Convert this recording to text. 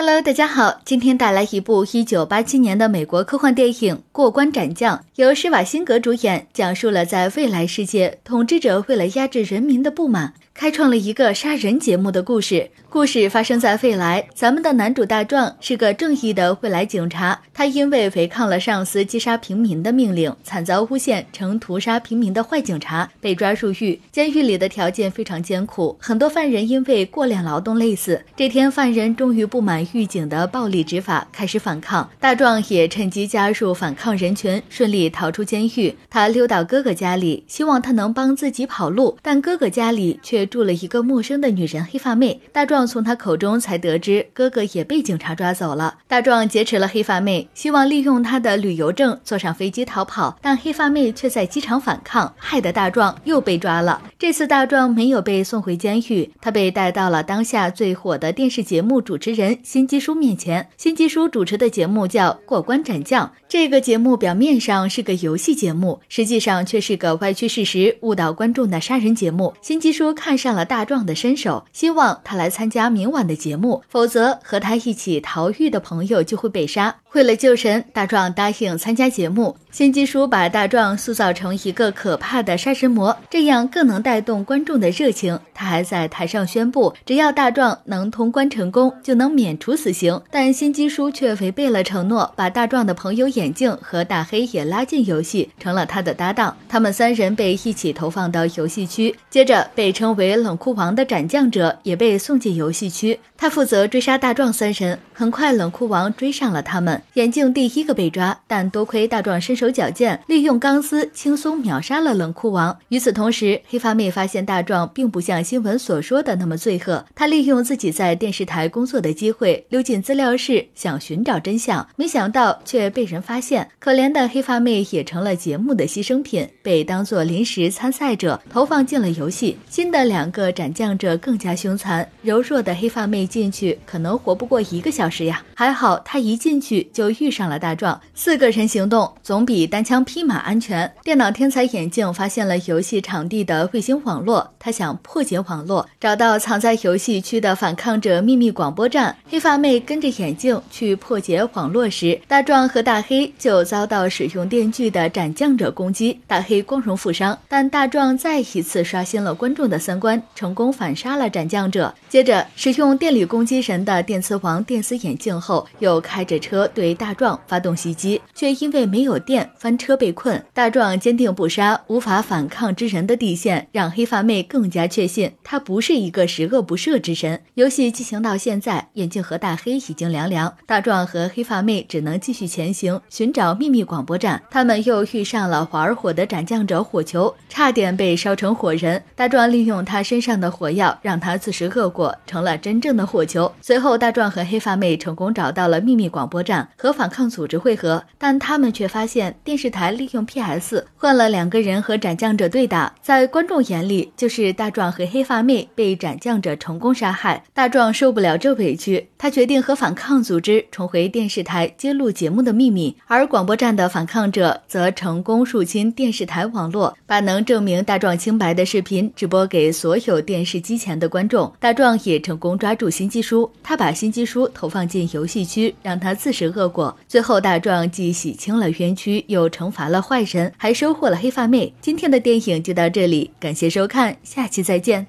Hello，大家好，今天带来一部一九八七年的美国科幻电影《过关斩将》，由施瓦辛格主演，讲述了在未来世界，统治者为了压制人民的不满，开创了一个杀人节目的故事。故事发生在未来，咱们的男主大壮是个正义的未来警察。他因为违抗了上司击杀平民的命令，惨遭诬陷成屠杀平民的坏警察，被抓入狱。监狱里的条件非常艰苦，很多犯人因为过量劳动累死。这天，犯人终于不满狱警的暴力执法，开始反抗。大壮也趁机加入反抗人群，顺利逃出监狱。他溜到哥哥家里，希望他能帮自己跑路。但哥哥家里却住了一个陌生的女人黑发妹，大壮。从他口中才得知，哥哥也被警察抓走了。大壮劫持了黑发妹，希望利用他的旅游证坐上飞机逃跑，但黑发妹却在机场反抗，害得大壮又被抓了。这次大壮没有被送回监狱，他被带到了当下最火的电视节目主持人辛基叔面前。辛基叔主持的节目叫《过关斩将》，这个节目表面上是个游戏节目，实际上却是个歪曲事实、误导观众的杀人节目。辛基叔看上了大壮的身手，希望他来参加明晚的节目，否则和他一起逃狱的朋友就会被杀。为了救神，大壮答应参加节目。心机叔把大壮塑造成一个可怕的杀神魔，这样更能带动观众的热情。他还在台上宣布，只要大壮能通关成功，就能免除死刑。但心机叔却违背了承诺，把大壮的朋友眼镜和大黑也拉进游戏，成了他的搭档。他们三人被一起投放到游戏区，接着被称为冷酷王的斩将者也被送进游戏区。他负责追杀大壮三人。很快，冷酷王追上了他们。眼镜第一个被抓，但多亏大壮身手矫健，利用钢丝轻松秒杀了冷酷王。与此同时，黑发妹发现大壮并不像新闻所说的那么罪恶。他利用自己在电视台工作的机会，溜进资料室想寻找真相，没想到却被人发现。可怜的黑发妹也成了节目的牺牲品，被当作临时参赛者投放进了游戏。新的两个斩将者更加凶残，柔弱的黑发妹进去可能活不过一个小时呀。还好她一进去。就遇上了大壮，四个人行动总比单枪匹马安全。电脑天才眼镜发现了游戏场地的卫星网络。他想破解网络，找到藏在游戏区的反抗者秘密广播站。黑发妹跟着眼镜去破解网络时，大壮和大黑就遭到使用电锯的斩将者攻击。大黑光荣负伤，但大壮再一次刷新了观众的三观，成功反杀了斩将者。接着使用电力攻击神的电磁王电磁眼镜后，又开着车对大壮发动袭击，却因为没有电翻车被困。大壮坚定不杀，无法反抗之人的地线，让黑发妹更。更加确信他不是一个十恶不赦之神。游戏进行到现在，眼镜和大黑已经凉凉，大壮和黑发妹只能继续前行寻找秘密广播站。他们又遇上了华而火的斩将者火球，差点被烧成火人。大壮利用他身上的火药，让他自食恶果，成了真正的火球。随后，大壮和黑发妹成功找到了秘密广播站，和反抗组织会合，但他们却发现电视台利用 PS 换了两个人和斩将者对打，在观众眼里就是。是大壮和黑发妹被斩将者成功杀害，大壮受不了这委屈，他决定和反抗组织重回电视台揭露节目的秘密。而广播站的反抗者则成功入侵电视台网络，把能证明大壮清白的视频直播给所有电视机前的观众。大壮也成功抓住心机叔，他把心机叔投放进游戏区，让他自食恶果。最后，大壮既洗清了冤屈，又惩罚了坏人，还收获了黑发妹。今天的电影就到这里，感谢收看。下期再见。